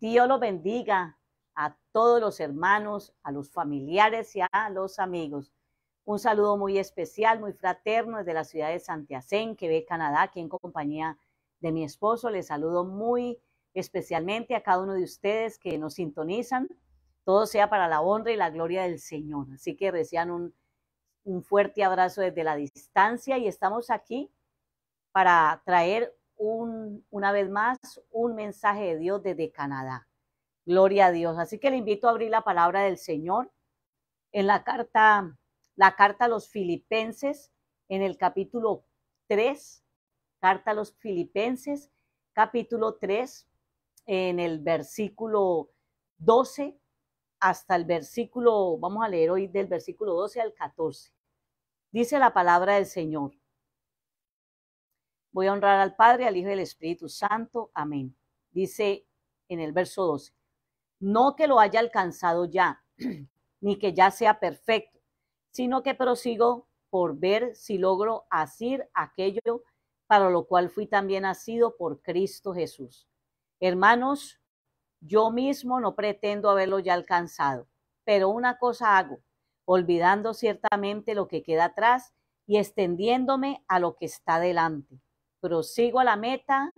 Dios los bendiga a todos los hermanos, a los familiares y a los amigos. Un saludo muy especial, muy fraterno desde la ciudad de Santiacén, Quebec, Canadá, aquí en compañía de mi esposo. Les saludo muy especialmente a cada uno de ustedes que nos sintonizan. Todo sea para la honra y la gloria del Señor. Así que reciban un, un fuerte abrazo desde la distancia y estamos aquí para traer una vez más un mensaje de Dios desde Canadá. Gloria a Dios. Así que le invito a abrir la palabra del Señor en la carta, la carta a los filipenses, en el capítulo 3, carta a los filipenses, capítulo 3, en el versículo 12 hasta el versículo, vamos a leer hoy del versículo 12 al 14. Dice la palabra del Señor. Voy a honrar al Padre, al Hijo y al Espíritu Santo. Amén. Dice en el verso 12, no que lo haya alcanzado ya, ni que ya sea perfecto, sino que prosigo por ver si logro asir aquello para lo cual fui también nacido por Cristo Jesús. Hermanos, yo mismo no pretendo haberlo ya alcanzado, pero una cosa hago, olvidando ciertamente lo que queda atrás y extendiéndome a lo que está delante prosigo a la meta,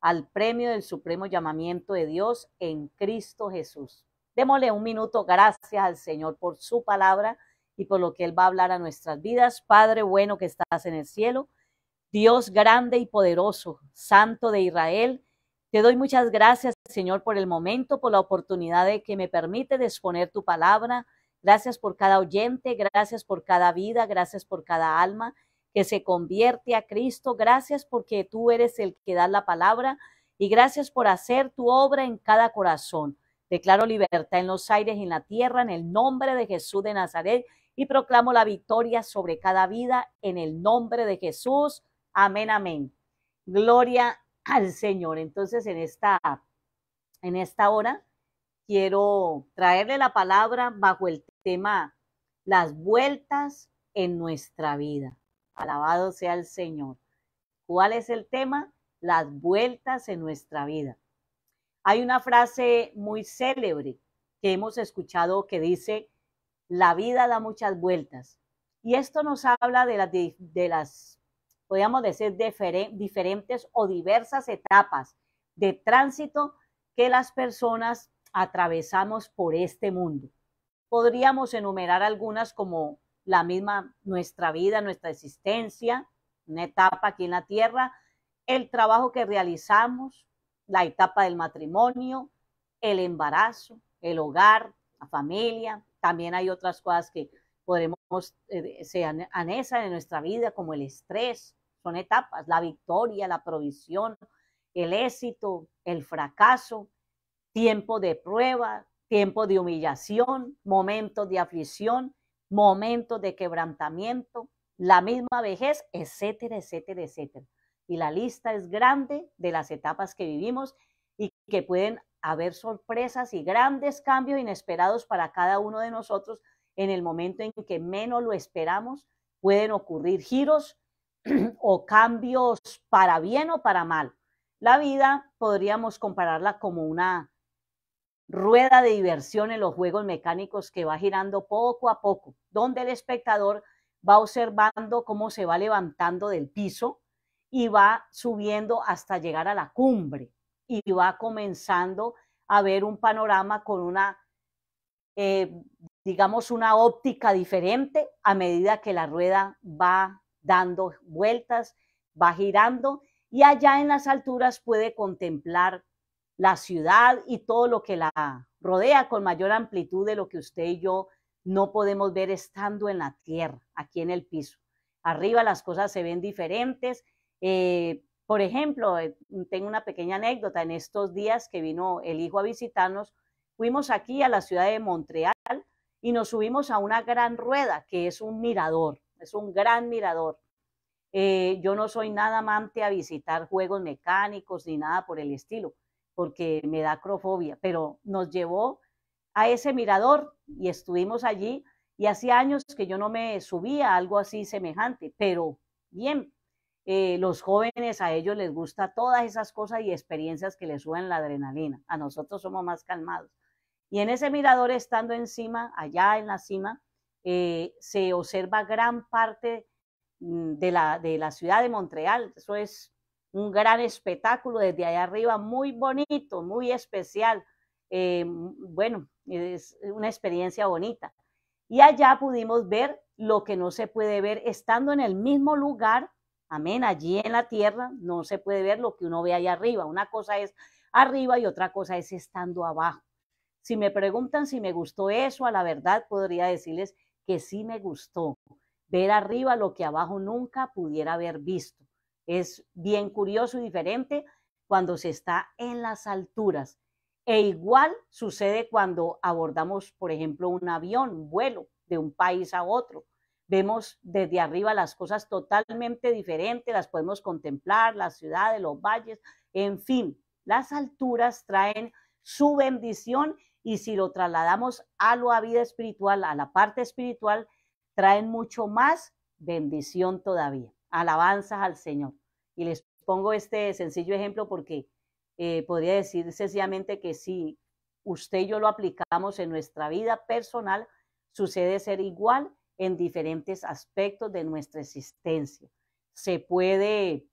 al premio del supremo llamamiento de Dios en Cristo Jesús. Démosle un minuto, gracias al Señor por su palabra y por lo que Él va a hablar a nuestras vidas. Padre bueno que estás en el cielo, Dios grande y poderoso, Santo de Israel, te doy muchas gracias, Señor, por el momento, por la oportunidad de que me permite de exponer tu palabra. Gracias por cada oyente, gracias por cada vida, gracias por cada alma que se convierte a Cristo. Gracias porque tú eres el que da la palabra y gracias por hacer tu obra en cada corazón. Declaro libertad en los aires y en la tierra en el nombre de Jesús de Nazaret y proclamo la victoria sobre cada vida en el nombre de Jesús. Amén, amén. Gloria al Señor. Entonces, en esta, en esta hora quiero traerle la palabra bajo el tema las vueltas en nuestra vida. Alabado sea el Señor. ¿Cuál es el tema? Las vueltas en nuestra vida. Hay una frase muy célebre que hemos escuchado que dice, la vida da muchas vueltas. Y esto nos habla de las, de las podríamos decir, diferentes o diversas etapas de tránsito que las personas atravesamos por este mundo. Podríamos enumerar algunas como la misma nuestra vida, nuestra existencia, una etapa aquí en la tierra, el trabajo que realizamos, la etapa del matrimonio, el embarazo, el hogar, la familia. También hay otras cosas que podemos sean eh, se en nuestra vida, como el estrés, son etapas, la victoria, la provisión, el éxito, el fracaso, tiempo de prueba, tiempo de humillación, momentos de aflicción momentos de quebrantamiento, la misma vejez, etcétera, etcétera, etcétera. Y la lista es grande de las etapas que vivimos y que pueden haber sorpresas y grandes cambios inesperados para cada uno de nosotros en el momento en que menos lo esperamos. Pueden ocurrir giros o cambios para bien o para mal. La vida podríamos compararla como una rueda de diversión en los juegos mecánicos que va girando poco a poco, donde el espectador va observando cómo se va levantando del piso y va subiendo hasta llegar a la cumbre y va comenzando a ver un panorama con una, eh, digamos, una óptica diferente a medida que la rueda va dando vueltas, va girando y allá en las alturas puede contemplar la ciudad y todo lo que la rodea con mayor amplitud de lo que usted y yo no podemos ver estando en la tierra, aquí en el piso. Arriba las cosas se ven diferentes. Eh, por ejemplo, eh, tengo una pequeña anécdota. En estos días que vino el hijo a visitarnos, fuimos aquí a la ciudad de Montreal y nos subimos a una gran rueda que es un mirador, es un gran mirador. Eh, yo no soy nada amante a visitar juegos mecánicos ni nada por el estilo porque me da acrofobia, pero nos llevó a ese mirador y estuvimos allí y hacía años que yo no me subía a algo así semejante, pero bien, eh, los jóvenes a ellos les gusta todas esas cosas y experiencias que les suben la adrenalina, a nosotros somos más calmados. Y en ese mirador, estando encima, allá en la cima, eh, se observa gran parte mm, de la, de la ciudad de Montreal, eso es un gran espectáculo desde allá arriba, muy bonito, muy especial. Eh, bueno, es una experiencia bonita. Y allá pudimos ver lo que no se puede ver estando en el mismo lugar, amén, allí en la tierra, no se puede ver lo que uno ve allá arriba. Una cosa es arriba y otra cosa es estando abajo. Si me preguntan si me gustó eso, a la verdad podría decirles que sí me gustó ver arriba lo que abajo nunca pudiera haber visto. Es bien curioso y diferente cuando se está en las alturas. E igual sucede cuando abordamos, por ejemplo, un avión, un vuelo de un país a otro. Vemos desde arriba las cosas totalmente diferentes, las podemos contemplar, las ciudades, los valles, en fin, las alturas traen su bendición y si lo trasladamos a la vida espiritual, a la parte espiritual, traen mucho más bendición todavía alabanzas al Señor. Y les pongo este sencillo ejemplo porque eh, podría decir sencillamente que si usted y yo lo aplicamos en nuestra vida personal, sucede ser igual en diferentes aspectos de nuestra existencia. Se puede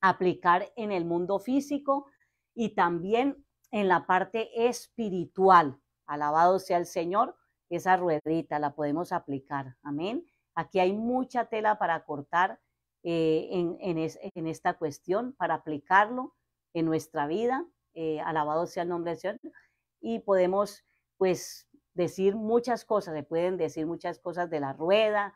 aplicar en el mundo físico y también en la parte espiritual. Alabado sea el Señor, esa ruedita la podemos aplicar. Amén. Aquí hay mucha tela para cortar eh, en, en, esta cuestión para aplicarlo en nuestra vida. Eh, alabado sea el nombre del Señor. Y podemos, pues, decir muchas cosas, se pueden decir muchas cosas de la rueda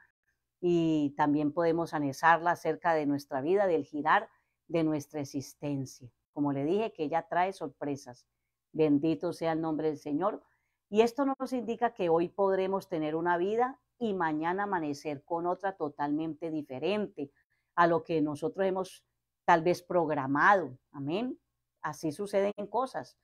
y también podemos anexarla acerca de nuestra vida, del girar de nuestra existencia. Como le dije, que ella trae sorpresas. Bendito sea el nombre del Señor. Y esto nos indica que hoy podremos tener una vida y mañana amanecer con otra totalmente diferente, a lo que nosotros hemos tal vez programado. Amén. Así suceden cosas.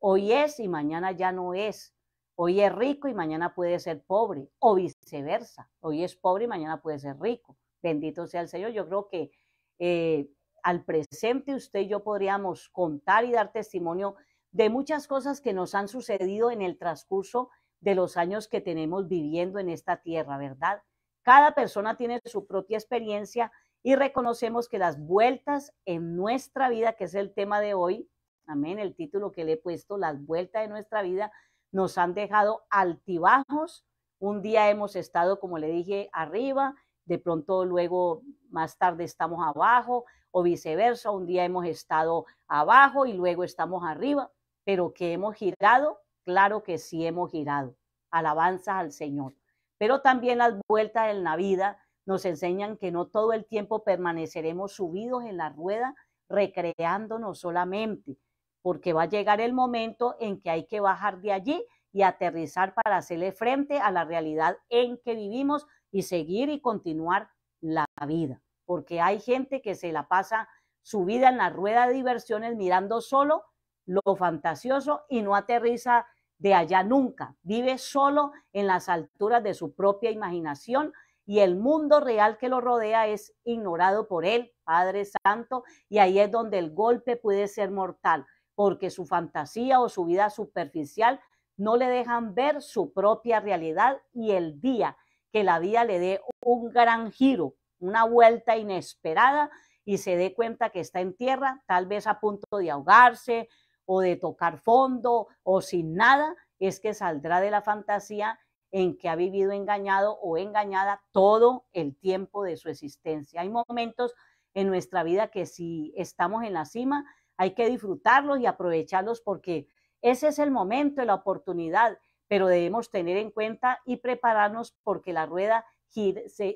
Hoy es y mañana ya no es. Hoy es rico y mañana puede ser pobre o viceversa. Hoy es pobre y mañana puede ser rico. Bendito sea el Señor. Yo creo que eh, al presente usted y yo podríamos contar y dar testimonio de muchas cosas que nos han sucedido en el transcurso de los años que tenemos viviendo en esta tierra, ¿verdad? Cada persona tiene su propia experiencia y reconocemos que las vueltas en nuestra vida, que es el tema de hoy, amén, el título que le he puesto, las vueltas de nuestra vida nos han dejado altibajos. Un día hemos estado, como le dije, arriba, de pronto luego más tarde estamos abajo o viceversa, un día hemos estado abajo y luego estamos arriba, pero que hemos girado, claro que sí hemos girado. Alabanzas al Señor. Pero también las vueltas en la vida nos enseñan que no todo el tiempo permaneceremos subidos en la rueda, recreándonos solamente, porque va a llegar el momento en que hay que bajar de allí y aterrizar para hacerle frente a la realidad en que vivimos y seguir y continuar la vida, porque hay gente que se la pasa su vida en la rueda de diversiones mirando solo lo fantasioso y no aterriza de allá nunca, vive solo en las alturas de su propia imaginación y el mundo real que lo rodea es ignorado por él, Padre Santo, y ahí es donde el golpe puede ser mortal, porque su fantasía o su vida superficial no le dejan ver su propia realidad y el día que la vida le dé un gran giro, una vuelta inesperada y se dé cuenta que está en tierra, tal vez a punto de ahogarse o de tocar fondo o sin nada, es que saldrá de la fantasía en que ha vivido engañado o engañada todo el tiempo de su existencia. Hay momentos en nuestra vida que si estamos en la cima, hay que disfrutarlos y aprovecharlos porque ese es el momento, la oportunidad, pero debemos tener en cuenta y prepararnos porque la rueda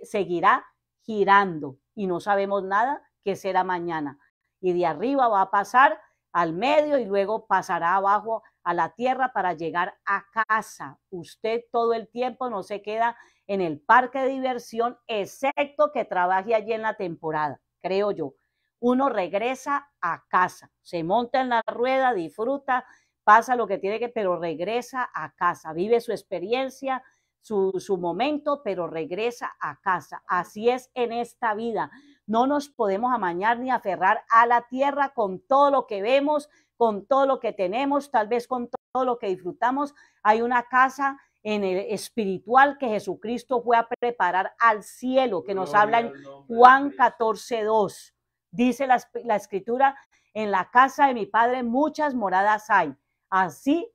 seguirá girando y no sabemos nada que será mañana. Y de arriba va a pasar al medio y luego pasará abajo a la tierra para llegar a casa. Usted todo el tiempo no se queda en el parque de diversión, excepto que trabaje allí en la temporada, creo yo. Uno regresa a casa, se monta en la rueda, disfruta, pasa lo que tiene que, pero regresa a casa, vive su experiencia, su, su momento, pero regresa a casa. Así es en esta vida. No nos podemos amañar ni aferrar a la tierra con todo lo que vemos, con todo lo que tenemos, tal vez con todo lo que disfrutamos. Hay una casa en el espiritual que Jesucristo fue a preparar al cielo, que nos habla en Juan 14, 2. Dice la, la escritura, en la casa de mi padre muchas moradas hay. Así,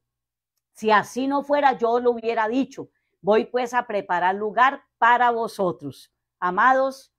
si así no fuera, yo lo hubiera dicho. Voy pues a preparar lugar para vosotros. Amados,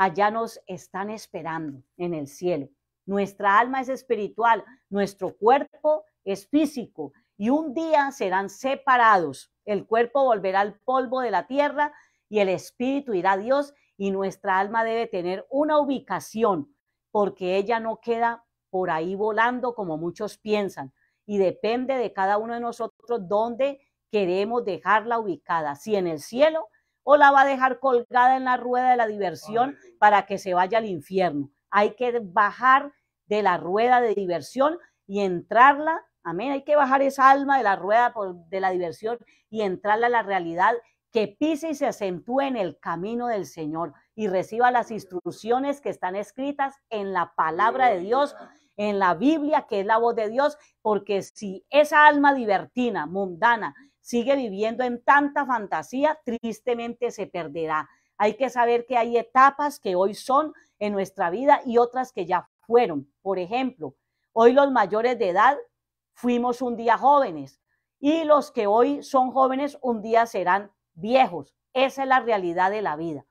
allá nos están esperando en el cielo. Nuestra alma es espiritual, nuestro cuerpo es físico y un día serán separados. El cuerpo volverá al polvo de la tierra y el espíritu irá a Dios y nuestra alma debe tener una ubicación porque ella no queda por ahí volando como muchos piensan y depende de cada uno de nosotros dónde queremos dejarla ubicada, si en el cielo o la va a dejar colgada en la rueda de la diversión para que se vaya al infierno. Hay que bajar de la rueda de diversión y entrarla, amén, hay que bajar esa alma de la rueda de la diversión y entrarla a la realidad que pise y se acentúe en el camino del Señor y reciba las instrucciones que están escritas en la palabra de Dios, en la Biblia, que es la voz de Dios, porque si esa alma divertina, mundana, sigue viviendo en tanta fantasía, tristemente se perderá. Hay que saber que hay etapas que hoy son en nuestra vida y otras que ya fueron. Por ejemplo, hoy los mayores de edad fuimos un día jóvenes y los que hoy son jóvenes un día serán viejos. Esa es la realidad de la vida.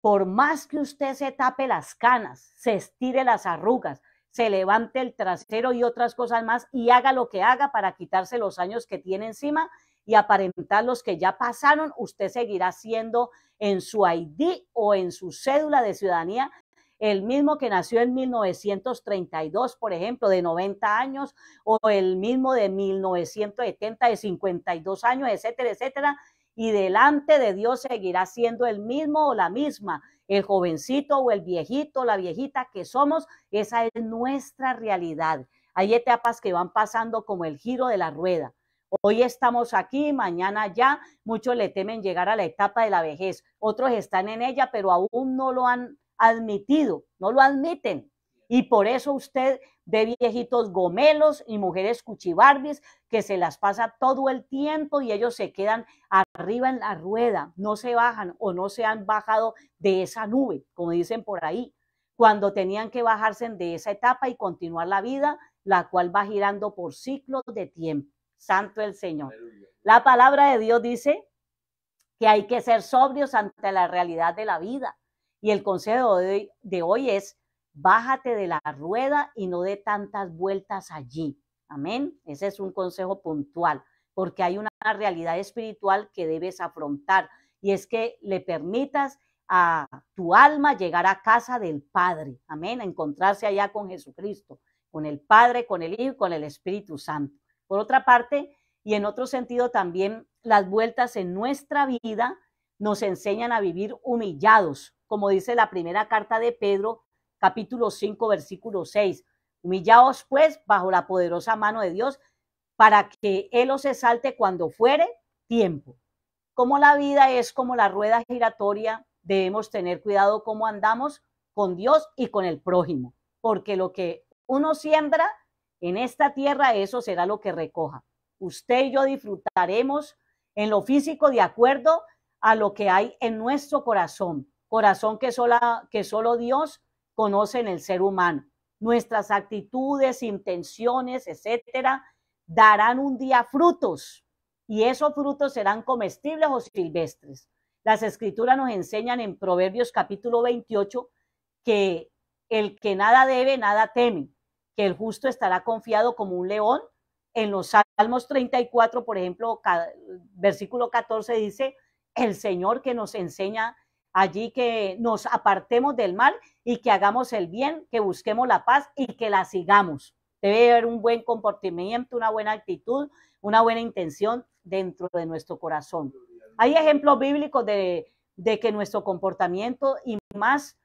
Por más que usted se tape las canas, se estire las arrugas, se levante el trasero y otras cosas más y haga lo que haga para quitarse los años que tiene encima y aparentar los que ya pasaron, usted seguirá siendo en su ID o en su cédula de ciudadanía el mismo que nació en 1932, por ejemplo, de 90 años, o el mismo de 1970, de 52 años, etcétera, etcétera, y delante de Dios seguirá siendo el mismo o la misma. El jovencito o el viejito, la viejita que somos, esa es nuestra realidad. Hay etapas que van pasando como el giro de la rueda. Hoy estamos aquí, mañana ya. Muchos le temen llegar a la etapa de la vejez. Otros están en ella, pero aún no lo han admitido, no lo admiten. Y por eso usted de viejitos gomelos y mujeres cuchibardis que se las pasa todo el tiempo y ellos se quedan arriba en la rueda, no se bajan o no se han bajado de esa nube, como dicen por ahí, cuando tenían que bajarse de esa etapa y continuar la vida, la cual va girando por ciclos de tiempo. Santo el Señor. La palabra de Dios dice que hay que ser sobrios ante la realidad de la vida. Y el consejo de hoy es bájate de la rueda y no dé tantas vueltas allí. Amén. Ese es un consejo puntual, porque hay una realidad espiritual que debes afrontar y es que le permitas a tu alma llegar a casa del Padre. Amén. encontrarse allá con Jesucristo, con el Padre, con el Hijo con el Espíritu Santo. Por otra parte, y en otro sentido también, las vueltas en nuestra vida nos enseñan a vivir humillados, como dice la primera carta de Pedro, capítulo 5, versículo 6. Humillaos pues bajo la poderosa mano de Dios para que Él os exalte cuando fuere tiempo. Como la vida es como la rueda giratoria, debemos tener cuidado cómo andamos con Dios y con el prójimo, porque lo que uno siembra en esta tierra, eso será lo que recoja. Usted y yo disfrutaremos en lo físico de acuerdo a lo que hay en nuestro corazón, corazón que, sola, que solo Dios conocen el ser humano. Nuestras actitudes, intenciones, etcétera, darán un día frutos y esos frutos serán comestibles o silvestres. Las escrituras nos enseñan en Proverbios capítulo 28 que el que nada debe, nada teme, que el justo estará confiado como un león. En los Salmos 34, por ejemplo, versículo 14 dice, el Señor que nos enseña allí que nos apartemos del mal y que hagamos el bien, que busquemos la paz y que la sigamos. Debe haber un buen comportamiento, una buena actitud, una buena intención dentro de nuestro corazón. Hay ejemplos bíblicos de, que nuestro comportamiento y más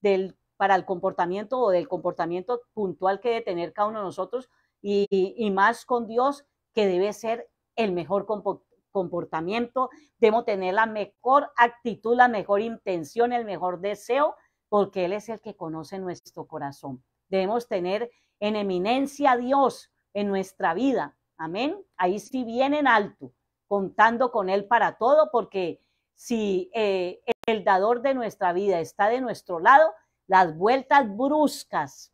del, para el comportamiento o del comportamiento puntual que debe tener cada uno de nosotros y más con Dios, que debe ser el mejor comportamiento comportamiento, debemos tener la mejor actitud, la mejor intención, el mejor deseo, porque Él es el que conoce nuestro corazón. Debemos tener en eminencia a Dios en nuestra vida. Amén. Ahí sí viene en alto, contando con Él para todo, porque si eh, el dador de nuestra vida está de nuestro lado, las vueltas bruscas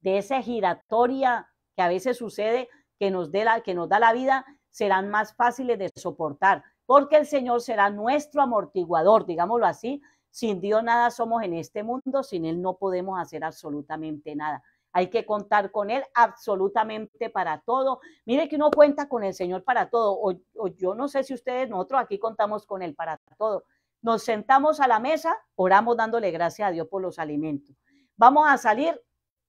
de esa giratoria que a veces sucede, que nos, dé la, que nos da la vida, serán más fáciles de soportar, porque el Señor será nuestro amortiguador, digámoslo así. Sin Dios nada somos en este mundo, sin Él no podemos hacer absolutamente nada. Hay que contar con Él absolutamente para todo. Mire que uno cuenta con el Señor para todo. yo no sé si ustedes, nosotros aquí contamos con Él para todo. Nos sentamos a la mesa, oramos dándole gracias a Dios por los alimentos. Vamos a salir,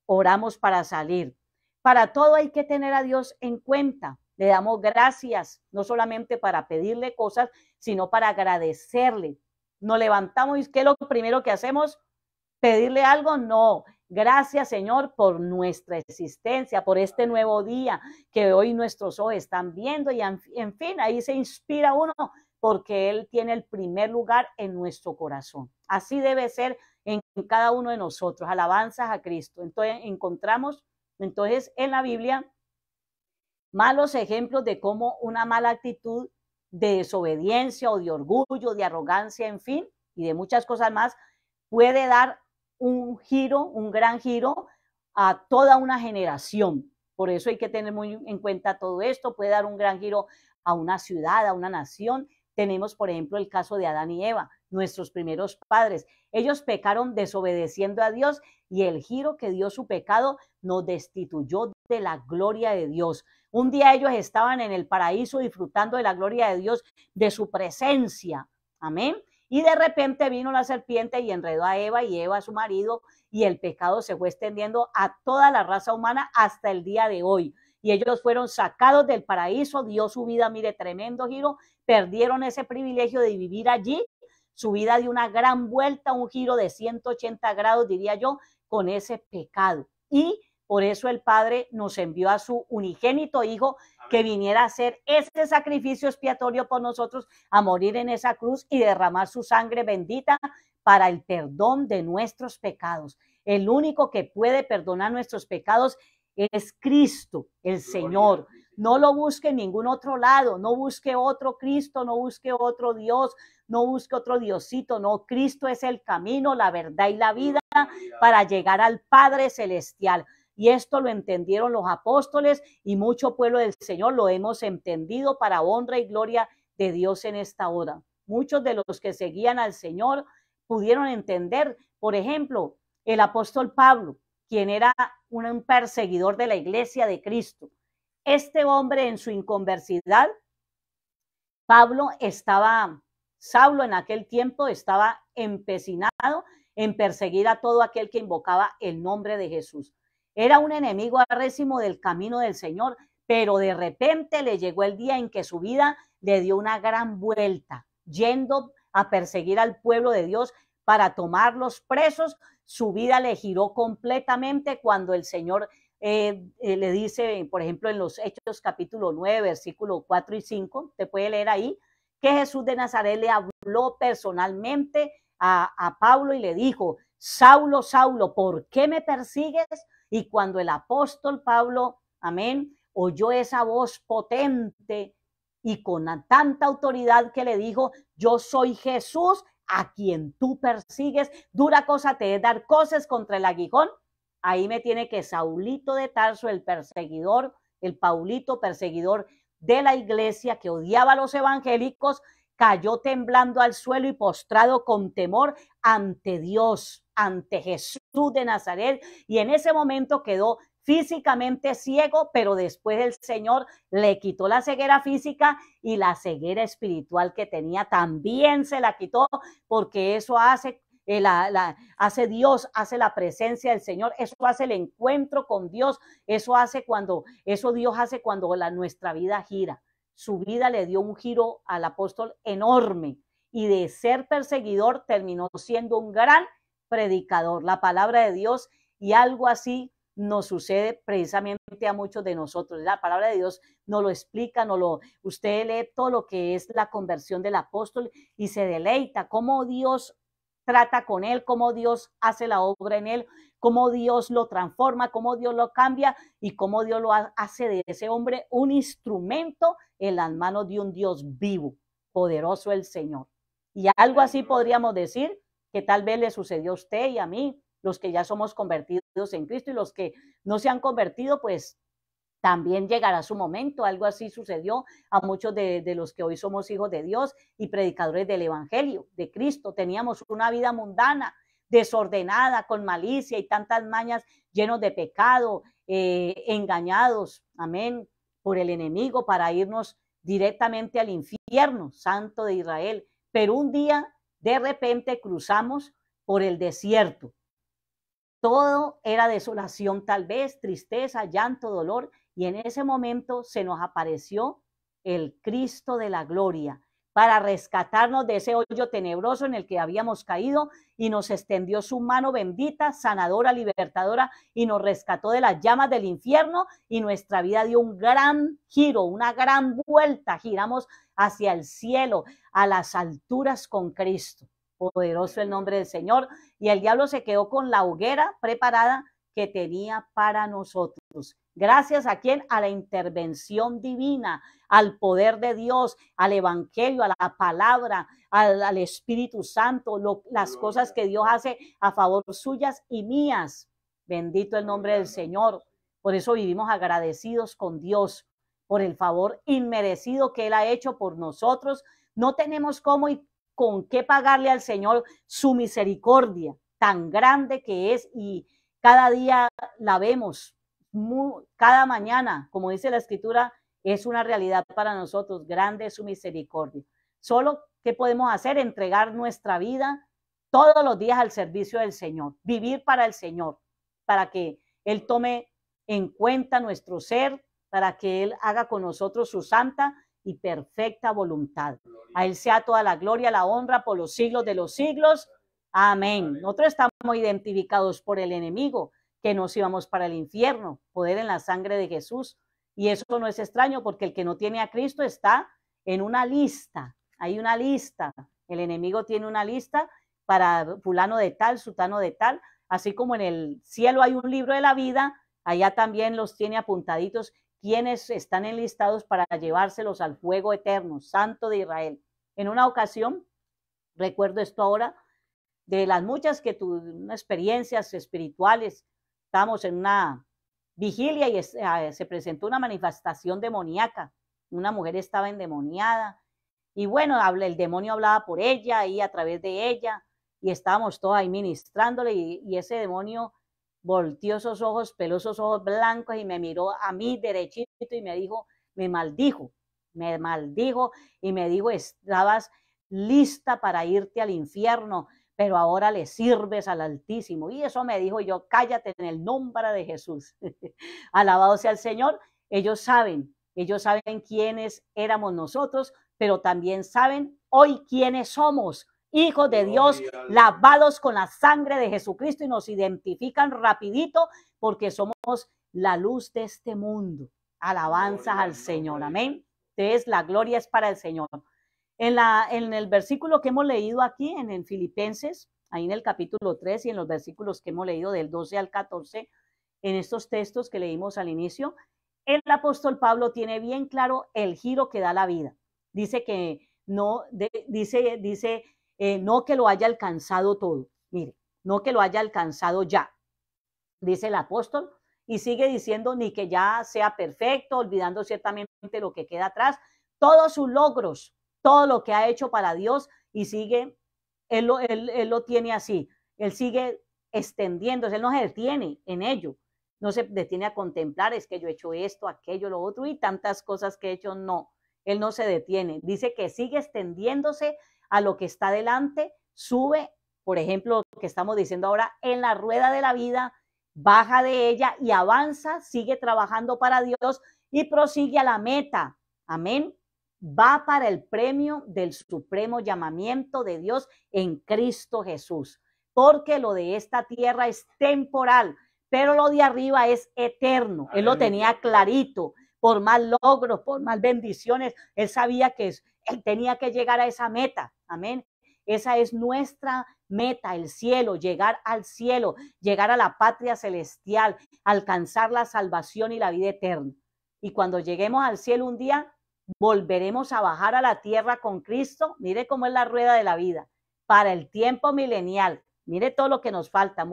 oramos para salir. Para todo hay que tener a Dios en cuenta. Le damos gracias, no solamente para pedirle cosas, sino para agradecerle. Nos levantamos y ¿qué es lo primero que hacemos? ¿Pedirle algo? No. Gracias, Señor, por nuestra existencia, por este nuevo día que hoy nuestros ojos están viendo. Y en fin, ahí se inspira uno porque Él tiene el primer lugar en nuestro corazón. Así debe ser en cada uno de nosotros. Alabanzas a Cristo. Entonces encontramos entonces en la Biblia malos ejemplos de cómo una mala actitud de desobediencia o de orgullo, de arrogancia, en fin, y de muchas cosas más, puede dar un giro, un gran giro a toda una generación. Por eso hay que tener muy en cuenta todo esto, puede dar un gran giro a una ciudad, a una nación. Tenemos, por ejemplo, el caso de Adán y Eva, nuestros primeros padres. Ellos pecaron desobedeciendo a Dios y el giro que dio su pecado nos destituyó de la gloria de Dios. Un día ellos estaban en el paraíso disfrutando de la gloria de Dios, de su presencia. Amén. Y de repente vino la serpiente y enredó a Eva y Eva a su marido y el pecado se fue extendiendo a toda la raza humana hasta el día de hoy. Y ellos fueron sacados del paraíso, dio su vida, mire, tremendo giro, perdieron ese privilegio de vivir allí, su vida dio una gran vuelta, un giro de 180 grados, diría yo, con ese pecado. Y por eso el Padre nos envió a su unigénito Hijo que viniera a hacer ese sacrificio expiatorio por nosotros, a morir en esa cruz y derramar su sangre bendita para el perdón de nuestros pecados. El único que puede perdonar nuestros pecados es Cristo, el Señor. No lo busque en ningún otro lado, no busque otro Cristo, no busque otro Dios, no busque otro Diosito, no, Cristo es el camino, la verdad y la vida para llegar al Padre Celestial. Y esto lo entendieron los apóstoles y mucho pueblo del Señor lo hemos entendido para honra y gloria de Dios en esta hora. Muchos de los que seguían al Señor pudieron entender, por ejemplo, el apóstol Pablo, quien era un perseguidor de la iglesia de Cristo. Este hombre en su inconversidad, Pablo estaba, Saulo en aquel tiempo estaba empecinado en perseguir a todo aquel que invocaba el nombre de Jesús. Era un enemigo arrésimo del camino del Señor, pero de repente le llegó el día en que su vida le dio una gran vuelta, yendo a perseguir al pueblo de Dios para tomarlos presos. Su vida le giró completamente cuando el Señor eh, eh, le dice, por ejemplo, en los Hechos capítulo 9, versículo 4 y 5, te puede leer ahí, que Jesús de Nazaret le habló personalmente a, a Pablo y le dijo, Saulo, Saulo, ¿por qué me persigues? Y cuando el apóstol Pablo, amén, oyó esa voz potente y con tanta autoridad que le dijo, yo soy Jesús a quien tú persigues, dura cosa te es dar cosas contra el aguijón. Ahí me tiene que Saulito de Tarso, el perseguidor, el Paulito perseguidor de la iglesia que odiaba a los evangélicos, cayó temblando al suelo y postrado con temor ante Dios, ante Jesús de Nazaret y en ese momento quedó físicamente ciego, pero después el Señor le quitó la ceguera física y la ceguera espiritual que tenía también se la quitó porque eso hace eh, la, hace Dios, hace la presencia del Señor, eso hace el encuentro con Dios, eso hace cuando, eso Dios hace cuando la, nuestra vida gira. Su vida le dio un giro al apóstol enorme y de ser perseguidor terminó siendo un gran predicador, la palabra de Dios y algo así nos sucede precisamente a muchos de nosotros. La palabra de Dios no lo explica, no lo, usted lee todo lo que es la conversión del apóstol y se deleita, cómo Dios trata con él, cómo Dios hace la obra en él, cómo Dios lo transforma, cómo Dios lo cambia y cómo Dios lo hace de ese hombre un instrumento en las manos de un Dios vivo, poderoso el Señor. Y algo así podríamos decir que tal vez le sucedió a usted y a mí, los que ya somos convertidos en Cristo y los que no se han convertido, pues también llegará su momento. Algo así sucedió a muchos de, los que hoy somos hijos de Dios y predicadores del Evangelio, de Cristo. Teníamos una vida mundana, desordenada, con malicia y tantas mañas, llenos de pecado, eh, engañados, amén, por el enemigo para irnos directamente al infierno, santo de Israel. Pero un día de repente cruzamos por el desierto. Todo era desolación, tal vez tristeza, llanto, dolor, y en ese momento se nos apareció el Cristo de la gloria para rescatarnos de ese hoyo tenebroso en el que habíamos caído y nos extendió su mano bendita, sanadora, libertadora y nos rescató de las llamas del infierno y nuestra vida dio un gran giro, una gran vuelta. Giramos hacia el cielo, a las alturas con Cristo. Poderoso el nombre del Señor. Y el diablo se quedó con la hoguera preparada que tenía para nosotros. Gracias a quién? A la intervención divina, al poder de Dios, al Evangelio, a la palabra, al, Espíritu Santo, las cosas que Dios hace a favor suyas y mías. Bendito el nombre del Señor. Por eso vivimos agradecidos con Dios por el favor inmerecido que Él ha hecho por nosotros. No tenemos cómo y con qué pagarle al Señor su misericordia tan grande que es y cada día la vemos, cada mañana, como dice la escritura, es una realidad para nosotros, grande es su misericordia. Solo ¿qué podemos hacer, entregar nuestra vida todos los días al servicio del Señor, vivir para el Señor, para que Él tome en cuenta nuestro ser, para que Él haga con nosotros su santa y perfecta voluntad. A Él sea toda la gloria, la honra por los siglos de los siglos. Amén. Nosotros estamos identificados por el enemigo, que nos íbamos para el infierno, poder en la sangre de Jesús. Y eso no es extraño porque el que no tiene a Cristo está en una lista. Hay una lista. El enemigo tiene una lista para fulano de tal, sutano de tal. Así como en el cielo hay un libro de la vida, allá también los tiene apuntaditos quienes están enlistados para llevárselos al fuego eterno, santo de Israel. En una ocasión, recuerdo esto ahora, de las muchas que tuvimos experiencias espirituales, estamos en una vigilia y ah, se presentó una manifestación demoníaca. Una mujer estaba endemoniada y bueno, el demonio hablaba por ella y a través de ella y estábamos todos ahí ministrándole y ese demonio volteó esos ojos, peló esos ojos blancos y me miró a mí derechito y me dijo, me maldijo, me maldijo y me dijo, estabas lista para irte al infierno, pero ahora le sirves al Altísimo. Y eso me dijo yo, cállate en el nombre de Jesús. Alabado sea el Señor. Ellos saben, ellos saben quiénes éramos nosotros, pero también saben hoy quiénes somos hijos de Dios, lavados con la sangre de Jesucristo y nos identifican rapidito porque somos la luz de este mundo. Alabanzas al Señor, amén. Entonces la gloria es para el Señor. En, la, en el versículo que hemos leído aquí, en, Filipenses, ahí en el capítulo 3 y en los versículos que hemos leído del 12 al 14, en estos textos que leímos al inicio, el apóstol Pablo tiene bien claro el giro que da la vida. Dice que no, dice, dice eh, no que lo haya alcanzado todo, mire, no que lo haya alcanzado ya, dice el apóstol, y sigue diciendo ni que ya sea perfecto, olvidando ciertamente lo que queda atrás, todos sus logros, todo lo que ha hecho para Dios, y sigue, él lo tiene así, él sigue extendiéndose, él no se detiene en ello, no se detiene a contemplar, es que yo he hecho esto, aquello, lo otro, y tantas cosas que he hecho, no. Él no se detiene, dice que sigue extendiéndose a lo que está delante, sube, por ejemplo, lo que estamos diciendo ahora, en la rueda de la vida, baja de ella y avanza, sigue trabajando para Dios y prosigue a la meta. Amén. Va para el premio del supremo llamamiento de Dios en Cristo Jesús, porque lo de esta tierra es temporal, pero lo de arriba es eterno. Él lo tenía clarito por mal logros, por mal bendiciones. Él sabía que él tenía que llegar a esa meta. Amén. Esa es nuestra meta, el cielo, llegar al cielo, llegar a la patria celestial, alcanzar la salvación y la vida eterna. Y cuando lleguemos al cielo un día, volveremos a bajar a la tierra con Cristo. Mire cómo es la rueda de la vida. Para el tiempo milenial, mire todo lo que nos falta,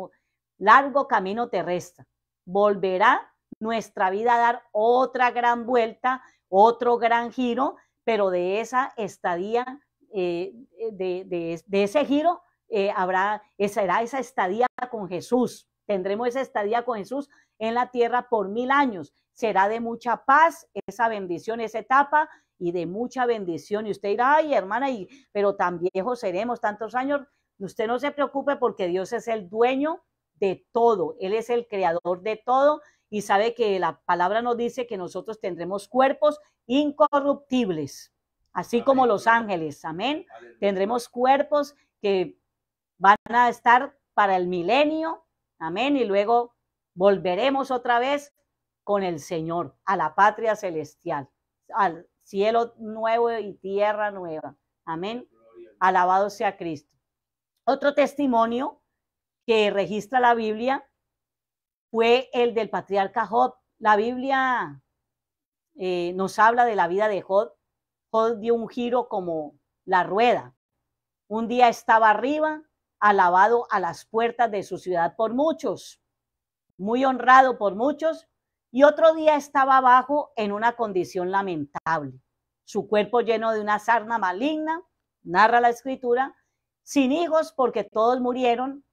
largo camino terrestre. Volverá nuestra vida dar otra gran vuelta, otro gran giro, pero de esa estadía, eh, de, ese giro, eh, habrá, será esa estadía con Jesús. Tendremos esa estadía con Jesús en la tierra por mil años. Será de mucha paz esa bendición, esa etapa y de mucha bendición. Y usted dirá, ay hermana, y, pero tan viejos seremos tantos años. Usted no se preocupe porque Dios es el dueño de todo. Él es el creador de todo y sabe que la palabra nos dice que nosotros tendremos cuerpos incorruptibles, así como los ángeles. Amén. Tendremos cuerpos que van a estar para el milenio. Amén. Y luego volveremos otra vez con el Señor a la patria celestial, al cielo nuevo y tierra nueva. Amén. Alabado sea Cristo. Otro testimonio que registra la Biblia fue el del patriarca Job. La Biblia eh, nos habla de la vida de Job. Job dio un giro como la rueda. Un día estaba arriba, alabado a las puertas de su ciudad por muchos, muy honrado por muchos, y otro día estaba abajo en una condición lamentable, su cuerpo lleno de una sarna maligna, narra la escritura, sin hijos porque todos murieron,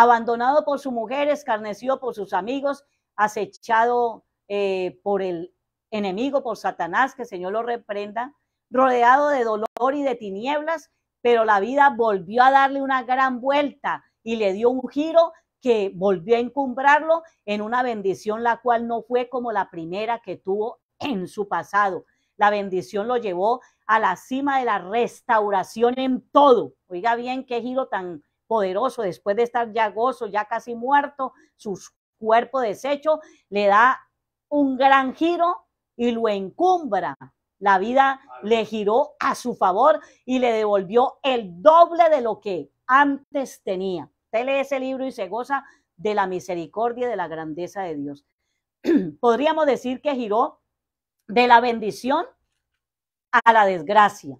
abandonado por su mujer, escarnecido por sus amigos, acechado eh, por el enemigo, por Satanás, que el Señor lo reprenda, rodeado de dolor y de tinieblas, pero la vida volvió a darle una gran vuelta y le dio un giro que volvió a encumbrarlo en una bendición la cual no fue como la primera que tuvo en su pasado. La bendición lo llevó a la cima de la restauración en todo. Oiga bien, qué giro tan poderoso, después de estar ya gozo, ya casi muerto, su cuerpo deshecho, le da un gran giro y lo encumbra. La vida le giró a su favor y le devolvió el doble de lo que antes tenía. Usted lee ese libro y se goza de la misericordia y de la grandeza de Dios. Podríamos decir que giró de la bendición a la desgracia,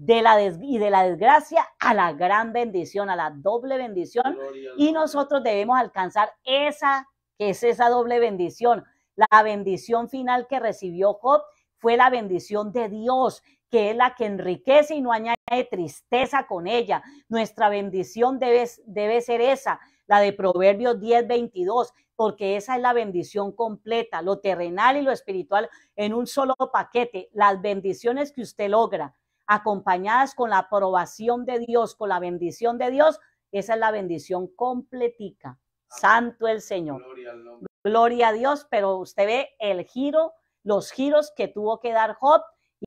de la y de la desgracia a la gran bendición, a la doble bendición. Y nosotros debemos alcanzar esa, que es esa doble bendición. La bendición final que recibió Job fue la bendición de Dios, que es la que enriquece y no añade tristeza con ella. Nuestra bendición debe, debe ser esa, la de Proverbios 10, 22, porque esa es la bendición completa, lo terrenal y lo espiritual en un solo paquete. Las bendiciones que usted logra acompañadas con la aprobación de Dios, con la bendición de Dios, esa es la bendición completica. Santo el Señor. Gloria, a Dios, pero usted ve el giro, los giros que tuvo que dar Job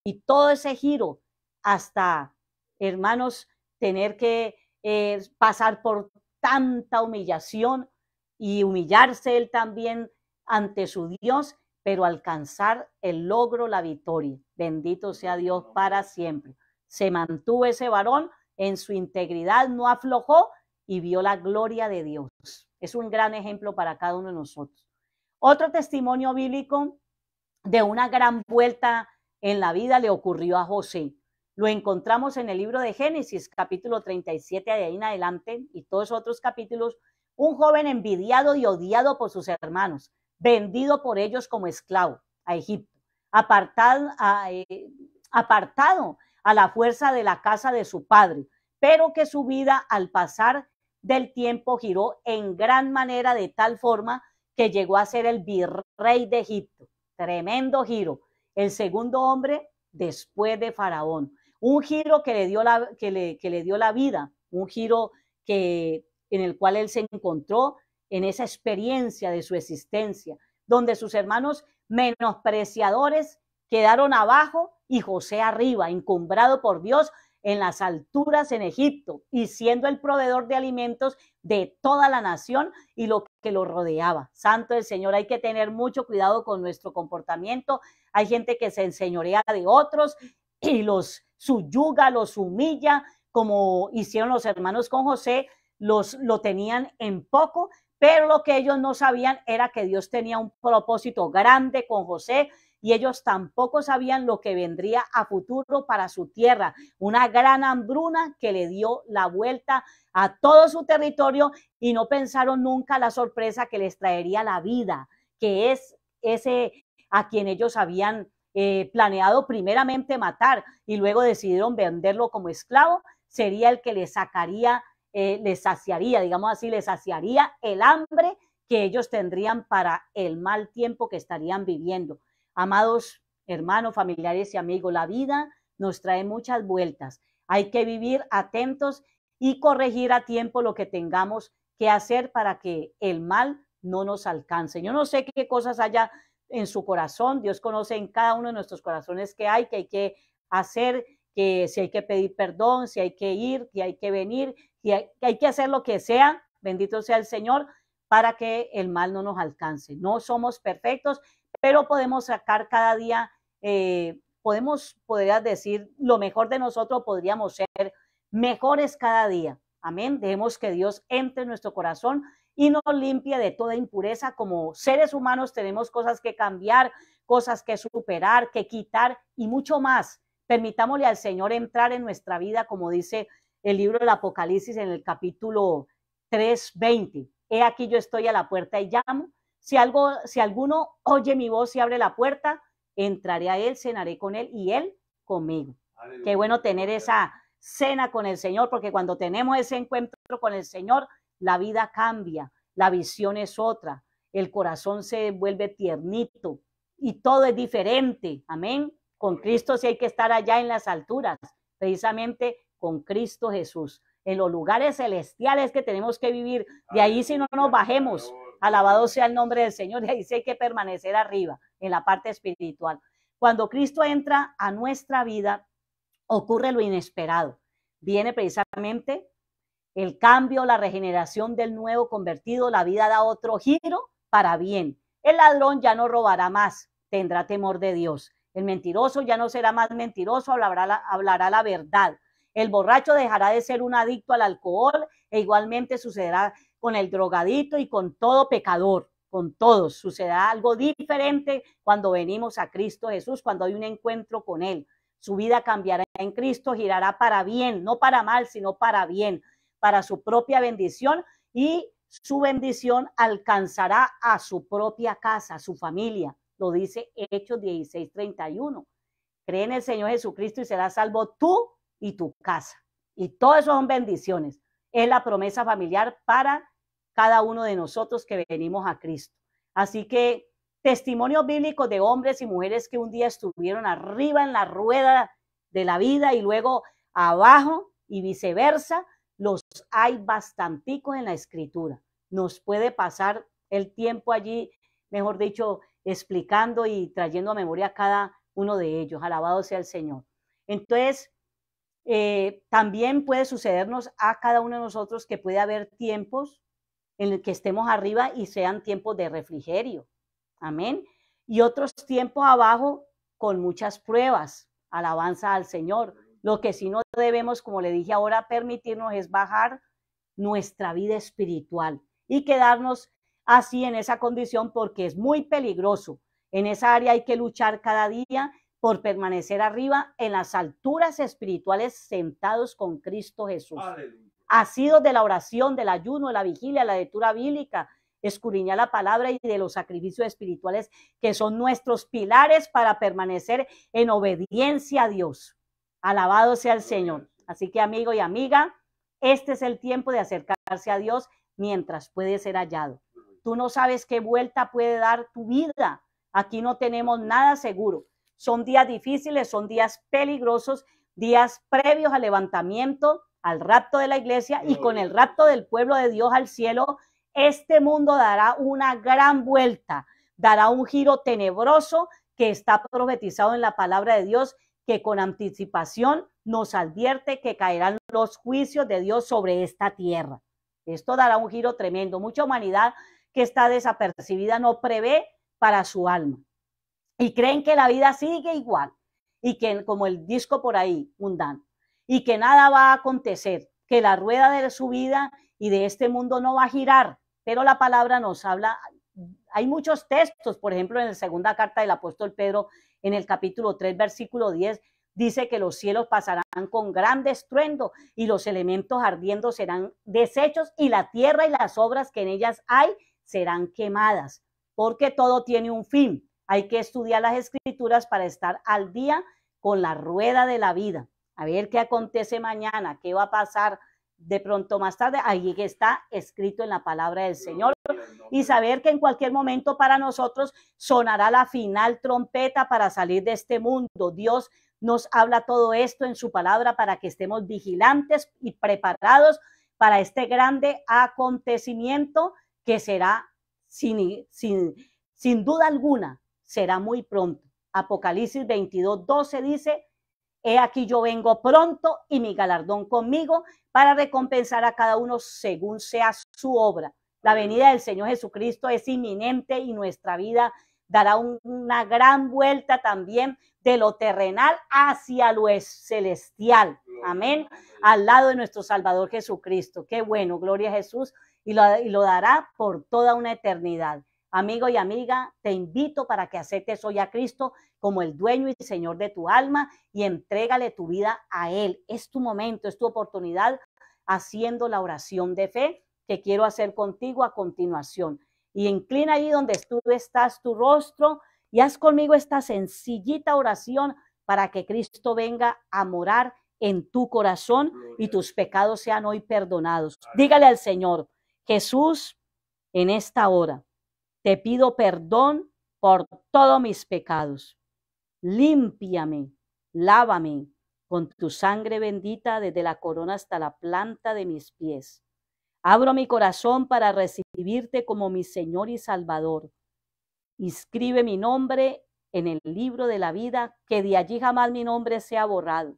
y todo ese giro hasta, hermanos, tener que eh, pasar por tanta humillación y humillarse él también ante su Dios pero alcanzar el logro, la victoria. Bendito sea Dios para siempre. Se mantuvo ese varón en su integridad, no aflojó y vio la gloria de Dios. Es un gran ejemplo para cada uno de nosotros. Otro testimonio bíblico de una gran vuelta en la vida le ocurrió a José. Lo encontramos en el libro de Génesis, capítulo 37, de ahí en adelante, y todos otros capítulos. Un joven envidiado y odiado por sus hermanos vendido por ellos como esclavo a Egipto, apartado a, eh, apartado a la fuerza de la casa de su padre, pero que su vida al pasar del tiempo giró en gran manera de tal forma que llegó a ser el virrey de Egipto. Tremendo giro. El segundo hombre después de Faraón. Un giro que le dio la, que le dio la vida, un giro que, en el cual él se encontró en esa experiencia de su existencia, donde sus hermanos menospreciadores quedaron abajo y José arriba, encumbrado por Dios en las alturas en Egipto y siendo el proveedor de alimentos de toda la nación y lo que lo rodeaba. Santo el Señor, hay que tener mucho cuidado con nuestro comportamiento. Hay gente que se enseñorea de otros y los subyuga, los humilla, como hicieron los hermanos con José, los lo tenían en poco pero lo que ellos no sabían era que Dios tenía un propósito grande con José y ellos tampoco sabían lo que vendría a futuro para su tierra. Una gran hambruna que le dio la vuelta a todo su territorio y no pensaron nunca la sorpresa que les traería la vida, que es ese a quien ellos habían eh, planeado primeramente matar y luego decidieron venderlo como esclavo, sería el que le sacaría eh, les saciaría, digamos así, les saciaría el hambre que ellos tendrían para el mal tiempo que estarían viviendo. Amados hermanos, familiares y amigos, la vida nos trae muchas vueltas. Hay que vivir atentos y corregir a tiempo lo que tengamos que hacer para que el mal no nos alcance. Yo no sé qué cosas haya en su corazón, Dios conoce en cada uno de nuestros corazones que hay, que hay que hacer, que si hay que pedir perdón, si hay que ir, si hay que venir, y hay, que hacer lo que sea, bendito sea el Señor, para que el mal no nos alcance. No somos perfectos, pero podemos sacar cada día, eh, podemos, podrías decir, lo mejor de nosotros podríamos ser mejores cada día. Amén. Dejemos que Dios entre en nuestro corazón y nos limpie de toda impureza. Como seres humanos tenemos cosas que cambiar, cosas que superar, que quitar y mucho más. Permitámosle al Señor entrar en nuestra vida, como dice el libro del Apocalipsis en el capítulo 3:20. He aquí yo estoy a la puerta y llamo. Si, algo, si alguno oye mi voz y abre la puerta, entraré a él, cenaré con él y él conmigo. Qué bueno tener esa cena con el Señor, porque cuando tenemos ese encuentro con el Señor, la vida cambia, la visión es otra, el corazón se vuelve tiernito y todo es diferente. Amén. Con Cristo sí hay que estar allá en las alturas. Precisamente con Cristo Jesús, en los lugares celestiales que tenemos que vivir. De ahí si no nos bajemos, alabado sea el nombre del Señor, de ahí hay que permanecer arriba, en la parte espiritual. Cuando Cristo entra a nuestra vida, ocurre lo inesperado. Viene precisamente el cambio, la regeneración del nuevo convertido, la vida da otro giro para bien. El ladrón ya no robará más, tendrá temor de Dios. El mentiroso ya no será más mentiroso, hablará hablará la verdad. El borracho dejará de ser un adicto al alcohol e igualmente sucederá con el drogadito y con todo pecador, con todos. Sucederá algo diferente cuando venimos a Cristo Jesús, cuando hay un encuentro con Él. Su vida cambiará en Cristo, girará para bien, no para mal, sino para bien, para su propia bendición y su bendición alcanzará a su propia casa, a su familia. Lo dice Hechos 16:31. Cree en el Señor Jesucristo y serás salvo tú y tu casa. Y todo eso son bendiciones. Es la promesa familiar para cada uno de nosotros que venimos a Cristo. Así que testimonios bíblicos de hombres y mujeres que un día estuvieron arriba en la rueda de la vida y luego abajo y viceversa, los hay bastanticos en la escritura. Nos puede pasar el tiempo allí, mejor dicho, explicando y trayendo a memoria cada uno de ellos. Alabado sea el Señor. Entonces, eh, también puede sucedernos a cada uno de nosotros que puede haber tiempos en el que estemos arriba y sean tiempos de refrigerio. Amén. Y otros tiempos abajo con muchas pruebas, alabanza al Señor. Lo que sí no debemos, como le dije ahora, permitirnos es bajar nuestra vida espiritual y quedarnos así en esa condición porque es muy peligroso. En esa área hay que luchar cada día por permanecer arriba en las alturas espirituales sentados con Cristo Jesús. Aleluya. sido de la oración, del ayuno, de la vigilia, la lectura bíblica, escudriñar la palabra y de los sacrificios espirituales que son nuestros pilares para permanecer en obediencia a Dios. Alabado sea el Señor. Así que amigo y amiga, este es el tiempo de acercarse a Dios mientras puede ser hallado. Tú no sabes qué vuelta puede dar tu vida. Aquí no tenemos nada seguro. Son días difíciles, son días peligrosos, días previos al levantamiento, al rapto de la iglesia y con el rapto del pueblo de Dios al cielo, este mundo dará una gran vuelta, dará un giro tenebroso que está profetizado en la palabra de Dios, que con anticipación nos advierte que caerán los juicios de Dios sobre esta tierra. Esto dará un giro tremendo. Mucha humanidad que está desapercibida no prevé para su alma. Y creen que la vida sigue igual y que como el disco por ahí, mundano, y que nada va a acontecer, que la rueda de su vida y de este mundo no va a girar, pero la palabra nos habla, hay muchos textos, por ejemplo, en la segunda carta del apóstol Pedro, en el capítulo 3, versículo 10, dice que los cielos pasarán con gran estruendo y los elementos ardiendo serán deshechos y la tierra y las obras que en ellas hay serán quemadas, porque todo tiene un fin. Hay que estudiar las escrituras para estar al día con la rueda de la vida. A ver qué acontece mañana, qué va a pasar de pronto más tarde. Allí que está escrito en la palabra del Señor. Y saber que en cualquier momento para nosotros sonará la final trompeta para salir de este mundo. Dios nos habla todo esto en su palabra para que estemos vigilantes y preparados para este grande acontecimiento que será sin, sin, sin duda alguna será muy pronto. Apocalipsis 22, 12 dice, He aquí yo vengo pronto y mi galardón conmigo para recompensar a cada uno según sea su obra. La venida del Señor Jesucristo es inminente y nuestra vida dará una gran vuelta también de lo terrenal hacia lo celestial. Amén. Al lado de nuestro Salvador Jesucristo. Qué bueno, gloria a Jesús. Y lo, y lo dará por toda una eternidad. Amigo y amiga, te invito para que aceptes hoy a Cristo como el dueño y Señor de tu alma y entrégale tu vida a Él. Es tu momento, es tu oportunidad haciendo la oración de fe que quiero hacer contigo a continuación. Y inclina ahí donde tú estás tu rostro y haz conmigo esta sencillita oración para que Cristo venga a morar en tu corazón y tus pecados sean hoy perdonados. Dígale al Señor, Jesús, en esta hora te pido perdón por todos mis pecados. Límpiame, lávame con tu sangre bendita desde la corona hasta la planta de mis pies. Abro mi corazón para recibirte como mi Señor y Salvador. Inscribe mi nombre en el libro de la vida, que de allí jamás mi nombre sea borrado.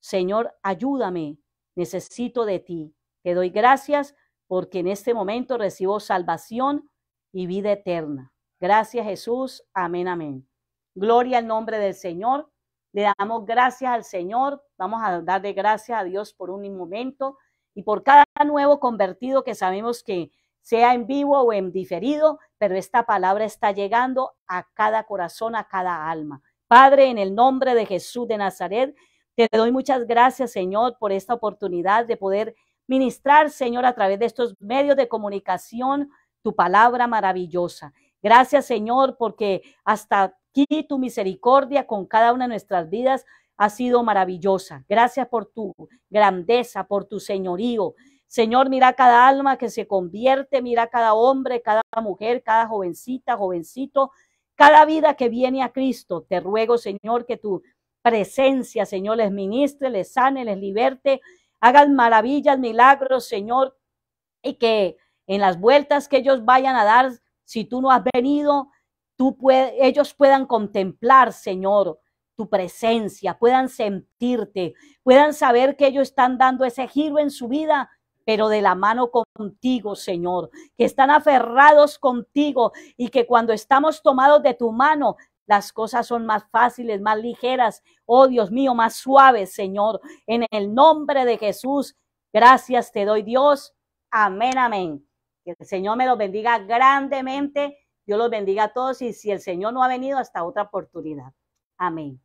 Señor, ayúdame, necesito de ti. Te doy gracias porque en este momento recibo salvación y vida eterna. Gracias Jesús. Amén, amén. Gloria al nombre del Señor. Le damos gracias al Señor. Vamos a darle gracias a Dios por un momento y por cada nuevo convertido que sabemos que sea en vivo o en diferido, pero esta palabra está llegando a cada corazón, a cada alma. Padre, en el nombre de Jesús de Nazaret, te doy muchas gracias, Señor, por esta oportunidad de poder ministrar, Señor, a través de estos medios de comunicación tu palabra maravillosa. Gracias, Señor, porque hasta aquí tu misericordia con cada una de nuestras vidas ha sido maravillosa. Gracias por tu grandeza, por tu señorío. Señor, mira cada alma que se convierte, mira cada hombre, cada mujer, cada jovencita, jovencito, cada vida que viene a Cristo. Te ruego, Señor, que tu presencia, Señor, les ministre, les sane, les liberte, hagan maravillas, milagros, Señor, y que en las vueltas que ellos vayan a dar, si tú no has venido, tú ellos puedan contemplar, Señor, tu presencia, puedan sentirte, puedan saber que ellos están dando ese giro en su vida pero de la mano contigo, Señor, que están aferrados contigo y que cuando estamos tomados de tu mano, las cosas son más fáciles, más ligeras, oh Dios mío, más suaves, Señor. En el nombre de Jesús, gracias te doy, Dios. Amén, amén. Que el Señor me los bendiga grandemente. Dios los bendiga a todos y si el Señor no ha venido, hasta otra oportunidad. Amén.